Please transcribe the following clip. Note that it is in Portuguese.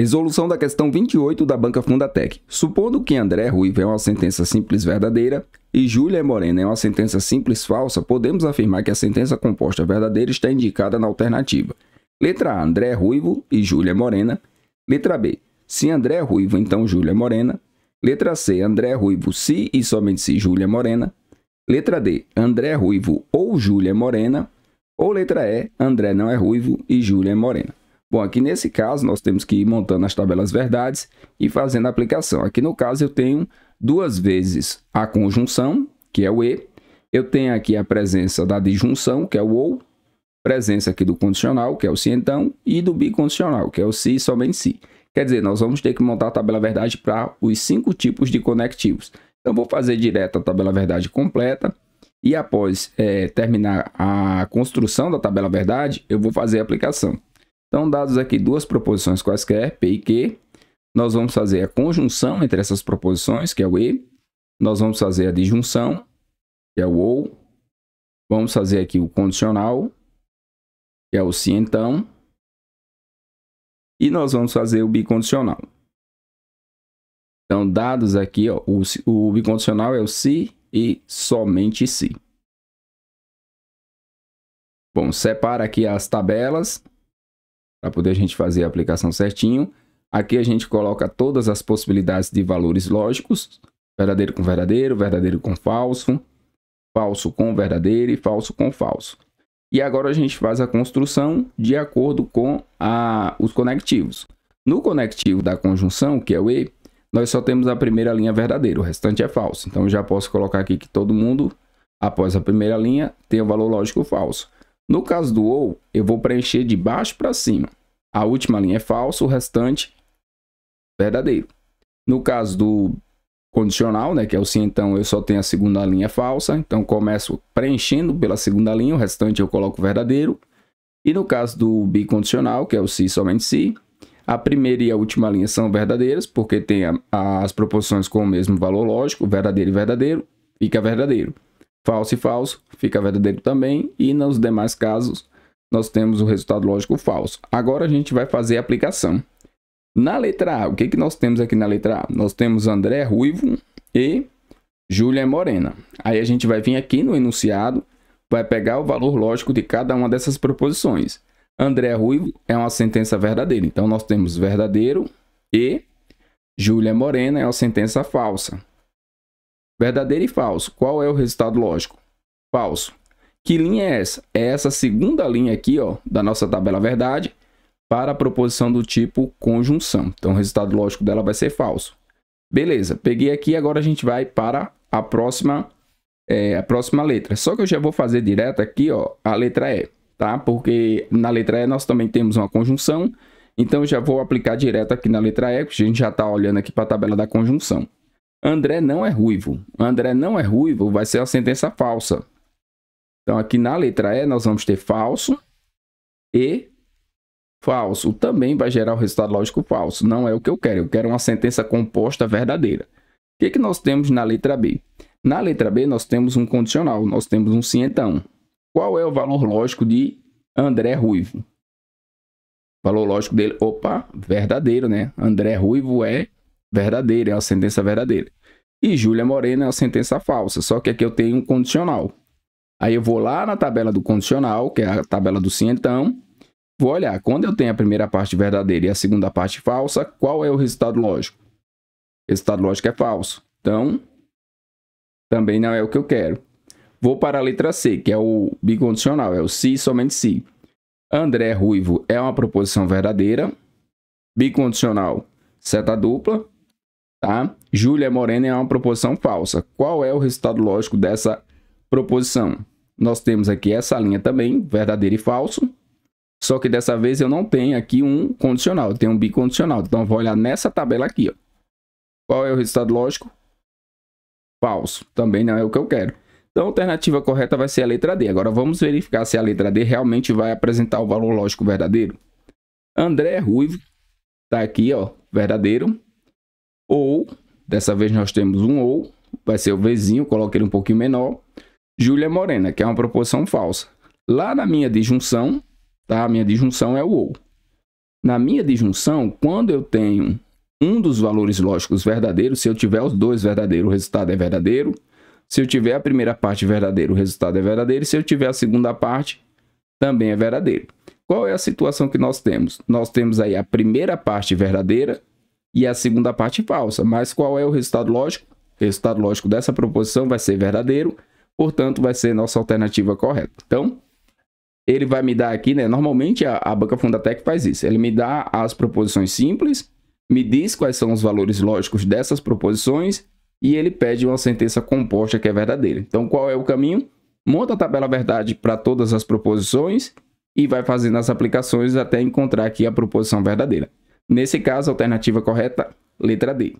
Resolução da questão 28 da Banca Fundatec. Supondo que André Ruivo é uma sentença simples verdadeira e Júlia Morena é uma sentença simples falsa, podemos afirmar que a sentença composta verdadeira está indicada na alternativa. Letra A, André Ruivo e Júlia Morena. Letra B, se André Ruivo, então Júlia Morena. Letra C, André Ruivo, se e somente se Júlia Morena. Letra D, André Ruivo ou Júlia Morena. Ou letra E, André não é ruivo e Júlia é morena. Bom, aqui nesse caso nós temos que ir montando as tabelas verdades e fazendo a aplicação. Aqui no caso eu tenho duas vezes a conjunção, que é o E. Eu tenho aqui a presença da disjunção, que é o OU. Presença aqui do condicional, que é o se então, e do bicondicional, que é o se e somente se. Quer dizer, nós vamos ter que montar a tabela verdade para os cinco tipos de conectivos. Então, vou fazer direto a tabela verdade completa. E após é, terminar a construção da tabela verdade, eu vou fazer a aplicação. Então, dados aqui duas proposições quaisquer, P e Q, nós vamos fazer a conjunção entre essas proposições, que é o E, nós vamos fazer a disjunção, que é o OU, vamos fazer aqui o condicional, que é o se então, e nós vamos fazer o bicondicional. Então, dados aqui, ó, o, o bicondicional é o se e somente se. Bom, separa aqui as tabelas para poder a gente fazer a aplicação certinho. Aqui a gente coloca todas as possibilidades de valores lógicos, verdadeiro com verdadeiro, verdadeiro com falso, falso com verdadeiro e falso com falso. E agora a gente faz a construção de acordo com a, os conectivos. No conectivo da conjunção, que é o E, nós só temos a primeira linha verdadeira, o restante é falso. Então já posso colocar aqui que todo mundo, após a primeira linha, tem o valor lógico falso. No caso do OU, eu vou preencher de baixo para cima. A última linha é falsa, o restante verdadeiro. No caso do condicional, né, que é o sim, então eu só tenho a segunda linha falsa, então começo preenchendo pela segunda linha, o restante eu coloco verdadeiro. E no caso do bicondicional, que é o se somente se, a primeira e a última linha são verdadeiras, porque tem a, as proporções com o mesmo valor lógico, verdadeiro e verdadeiro, fica verdadeiro falso e falso, fica verdadeiro também, e nos demais casos nós temos o resultado lógico falso. Agora a gente vai fazer a aplicação. Na letra A, o que, que nós temos aqui na letra A? Nós temos André Ruivo e Júlia Morena. Aí a gente vai vir aqui no enunciado, vai pegar o valor lógico de cada uma dessas proposições. André Ruivo é uma sentença verdadeira, então nós temos verdadeiro e Júlia Morena é uma sentença falsa. Verdadeiro e falso. Qual é o resultado lógico? Falso. Que linha é essa? É essa segunda linha aqui, ó, da nossa tabela verdade, para a proposição do tipo conjunção. Então, o resultado lógico dela vai ser falso. Beleza, peguei aqui, agora a gente vai para a próxima, é, a próxima letra. Só que eu já vou fazer direto aqui, ó, a letra E, tá? Porque na letra E nós também temos uma conjunção, então eu já vou aplicar direto aqui na letra E, porque a gente já está olhando aqui para a tabela da conjunção. André não é ruivo. André não é ruivo vai ser a sentença falsa. Então, aqui na letra E, nós vamos ter falso e falso. Também vai gerar o resultado lógico falso. Não é o que eu quero. Eu quero uma sentença composta verdadeira. O que, é que nós temos na letra B? Na letra B, nós temos um condicional. Nós temos um sim, então. Qual é o valor lógico de André Ruivo? O valor lógico dele, opa, verdadeiro, né? André Ruivo é verdadeira, é uma sentença verdadeira. E Júlia Morena é uma sentença falsa, só que aqui eu tenho um condicional. Aí eu vou lá na tabela do condicional, que é a tabela do cientão, vou olhar, quando eu tenho a primeira parte verdadeira e a segunda parte falsa, qual é o resultado lógico? O resultado lógico é falso. Então, também não é o que eu quero. Vou para a letra C, que é o bicondicional, é o se e somente se. André Ruivo é uma proposição verdadeira. Bicondicional, seta dupla tá? Júlia é morena é uma proposição falsa. Qual é o resultado lógico dessa proposição? Nós temos aqui essa linha também, verdadeiro e falso. Só que dessa vez eu não tenho aqui um condicional, eu tenho um bicondicional. Então eu vou olhar nessa tabela aqui, ó. Qual é o resultado lógico? Falso. Também não é o que eu quero. Então a alternativa correta vai ser a letra D. Agora vamos verificar se a letra D realmente vai apresentar o valor lógico verdadeiro. André Ruivo está aqui, ó, verdadeiro ou, dessa vez nós temos um ou, vai ser o vizinho, coloque ele um pouquinho menor, Júlia Morena, que é uma proposição falsa. Lá na minha disjunção, tá? A minha disjunção é o ou. Na minha disjunção, quando eu tenho um dos valores lógicos verdadeiros, se eu tiver os dois verdadeiros, o resultado é verdadeiro. Se eu tiver a primeira parte verdadeira, o resultado é verdadeiro. E se eu tiver a segunda parte, também é verdadeiro. Qual é a situação que nós temos? Nós temos aí a primeira parte verdadeira e a segunda parte falsa. Mas qual é o resultado lógico? O resultado lógico dessa proposição vai ser verdadeiro, portanto, vai ser nossa alternativa correta. Então, ele vai me dar aqui, né? Normalmente a, a banca Fundatec faz isso. Ele me dá as proposições simples, me diz quais são os valores lógicos dessas proposições e ele pede uma sentença composta que é verdadeira. Então, qual é o caminho? Monta a tabela verdade para todas as proposições e vai fazendo as aplicações até encontrar aqui a proposição verdadeira. Nesse caso, a alternativa correta, letra D.